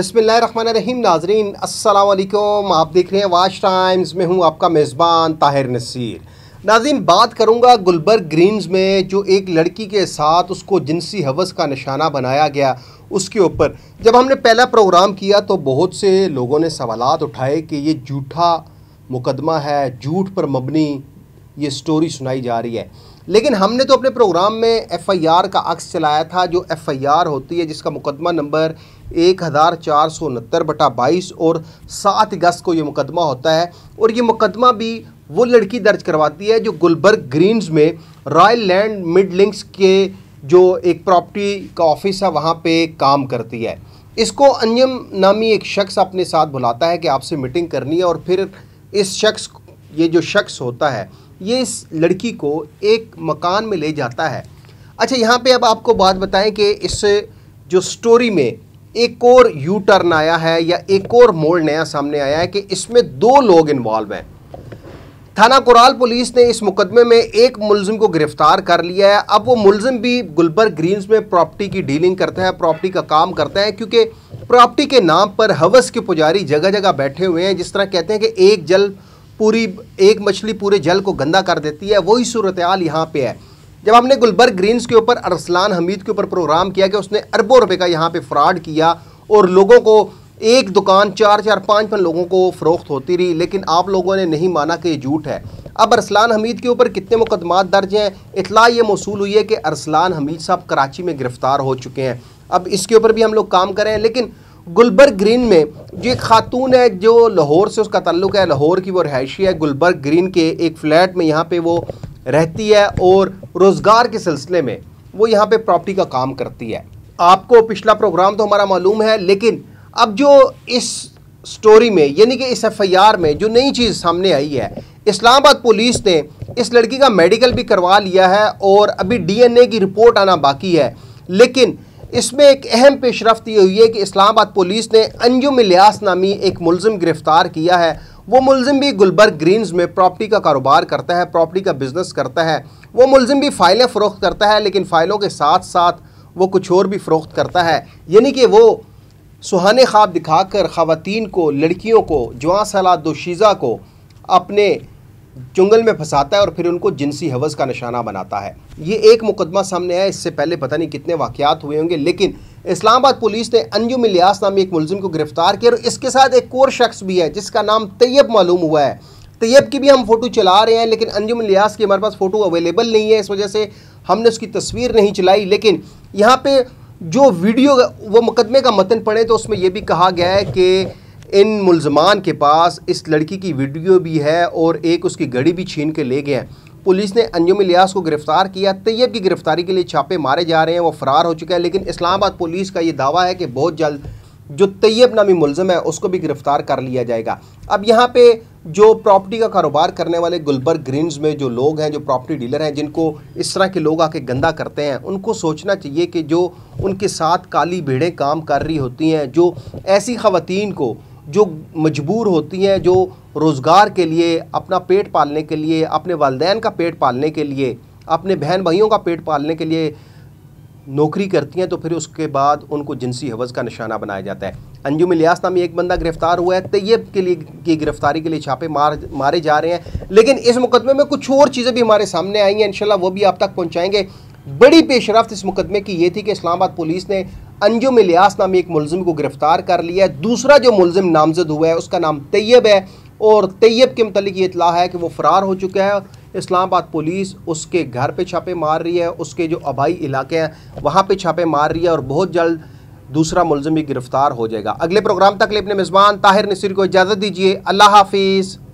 बसमीम नाजरीन असलकुम आप देख रहे हैं वाश टाइम्स में हूँ आपका मेज़बान ताहिर नसीर नाजीन बात करूँगा गुलबर्ग ग्रीन्स में जो एक लड़की के साथ उसको जिनसी हवस का निशाना बनाया गया उसके ऊपर जब हमने पहला प्रोग्राम किया तो बहुत से लोगों ने सवाल उठाए कि ये झूठा मुकदमा है झूठ पर मबनी ये स्टोरी सुनाई जा रही है लेकिन हमने तो अपने प्रोग्राम में आर का अक्स चलाया था जो आर होती है जिसका मुकदमा नंबर एक हज़ार चार सौ उनहत्तर बटा बाईस और सात अगस्त को ये मुकदमा होता है और ये मुकदमा भी वो लड़की दर्ज करवाती है जो गुलबर्ग ग्रीन्स में रॉयल लैंड मिड लिंक्स के जो एक प्रॉपर्टी का ऑफिस है वहाँ पे काम करती है इसको अंजम नामी एक शख्स अपने साथ बुलाता है कि आपसे मीटिंग करनी है और फिर इस शख्स ये जो शख्स होता है ये इस लड़की को एक मकान में ले जाता है अच्छा यहाँ पे अब आपको बात बताएं कि इस जो स्टोरी में एक और यू टर्न आया है या एक और मोड़ नया सामने आया है कि इसमें दो लोग इन्वॉल्व हैं थाना कुराल पुलिस ने इस मुकदमे में एक मुलजिम को गिरफ्तार कर लिया है अब वो मुलजिम भी गुलबर्ग ग्रीन्स में प्रॉपर्टी की डीलिंग करता है प्रॉपर्टी का काम करता है क्योंकि प्रॉपर्टी के नाम पर हवस के पुजारी जगह जगह बैठे हुए हैं जिस तरह कहते हैं कि एक जल पूरी एक मछली पूरे जल को गंदा कर देती है वही सूरत हाल यहाँ पर है जब हमने गुलबर्ग ग्रीन्स के ऊपर अरसलान हमीद के ऊपर प्रोग्राम किया कि उसने अरबों रुपए का यहाँ पे फ्रॉड किया और लोगों को एक दुकान चार चार पाँच पाँच लोगों को फ़रोख्त होती रही लेकिन आप लोगों ने नहीं माना कि ये झूठ है अब अरसलान हमीद के ऊपर कितने मुकदमात दर्ज हैं इतला ये मौसू हुई है कि अरसलान हमीद साहब कराची में गिरफ़्तार हो चुके हैं अब इसके ऊपर भी हम लोग काम करें लेकिन गुलबर्ग ग्रीन में जो एक खातून है जो लाहौर से उसका ताल्लुक है लाहौर की वो रहायशी है गुलबर्ग ग्रीन के एक फ़्लैट में यहाँ पे वो रहती है और रोज़गार के सिलसिले में वो यहाँ पे प्रॉपर्टी का काम करती है आपको पिछला प्रोग्राम तो हमारा मालूम है लेकिन अब जो इस स्टोरी में यानी कि इस एफआईआर में जो नई चीज़ सामने आई है इस्लामाबाद पुलिस ने इस लड़की का मेडिकल भी करवा लिया है और अभी डीएनए की रिपोर्ट आना बाकी है लेकिन इसमें एक अहम पेशरफ ये हुई है कि इस्लामाबाद पुलिस ने अंजुम लियास नामी एक मुलम गिरफ़्तार किया है वो मुलजिम भी गुलबर्ग ग्रीन्स में प्रॉपर्टी का कारोबार करता है प्रॉपर्टी का बिजनेस करता है वो मुलजिम भी फ़ाइलें फ़रोख्त करता है लेकिन फ़ाइलों के साथ साथ वो कुछ और भी फ़रोख्त करता है यानी कि वो सुहाने ख्वाब दिखाकर खातिन को लड़कियों को जवां सलाद दोशीज़ा को अपने जंगल में फंसाता है और फिर उनको जिनसी हवस का निशाना बनाता है ये एक मुकदमा सामने आया इससे पहले पता नहीं कितने वाक़ हुए होंगे लेकिन इस्लामाबाद पुलिस ने अंजुम इलियास नामी एक मुलजिम को गिरफ्तार किया और इसके साथ एक और शख्स भी है जिसका नाम तैयब मालूम हुआ है तैयब की भी हम फ़ोटो चला रहे हैं लेकिन अंजुम इलियास की हमारे पास फ़ोटो अवेलेबल नहीं है इस वजह से हमने उसकी तस्वीर नहीं चलाई लेकिन यहाँ पर जो वीडियो वो मुकदमे का मतन पड़े तो उसमें यह भी कहा गया है कि इन मुलजमान के पास इस लड़की की वीडियो भी है और एक उसकी घड़ी भी छीन के ले गए हैं पुलिस ने अंजुम लियास को गिरफ्तार किया तैयब की गिरफ्तारी के लिए छापे मारे जा रहे हैं वो फरार हो चुका है लेकिन इस्लामाबाद पुलिस का ये दावा है कि बहुत जल्द जो तैयब नामी मुलजम है उसको भी गिरफ्तार कर लिया जाएगा अब यहाँ पे जो प्रॉपर्टी का कारोबार करने वाले गुलबर्ग ग्रीनज़ में जो लोग हैं जो प्रॉपर्टी डीलर हैं जिनको इस तरह के लोग आके गंदा करते हैं उनको सोचना चाहिए कि जो उनके साथ काली भीड़ें काम कर रही होती हैं जो ऐसी खातन को जो मजबूर होती हैं जो रोज़गार के लिए अपना पेट पालने के लिए अपने वालदेन का पेट पालने के लिए अपने बहन भाइयों का पेट पालने के लिए नौकरी करती हैं तो फिर उसके बाद उनको जिनसी हवस का निशाना बनाया जाता है अंजुम इलियास नामी एक बंदा गिरफ्तार हुआ है तैयब के लिए की गिरफ्तारी के लिए छापे मार मारे जा रहे हैं लेकिन इस मुकदमे में कुछ और चीज़ें भी हमारे सामने आई हैं इनशाला वो भी आप तक पहुँचाएँगे बड़ी पेशरफ इस मुकदमे की यह थी कि इस्लामाबाद पुलिस ने अंजुम इलियास नामी एक मुलजिम को गिरफ्तार कर लिया है दूसरा जो मुलजिम नामजद हुआ है उसका नाम तैयब है और तैयब के मतलब ये इतला है कि वो फ़रार हो चुका है इस्लामाबाद पुलिस उसके घर पे छापे मार रही है उसके जो आबाई इलाके हैं वहाँ पे छापे मार रही है और बहुत जल्द दूसरा मुलजिम भी गिरफ्तार हो जाएगा अगले प्रोग्राम तक लिए अपने मेज़बान ताहिर नसीर को इजाज़त दीजिए अल्लाह हाफिज़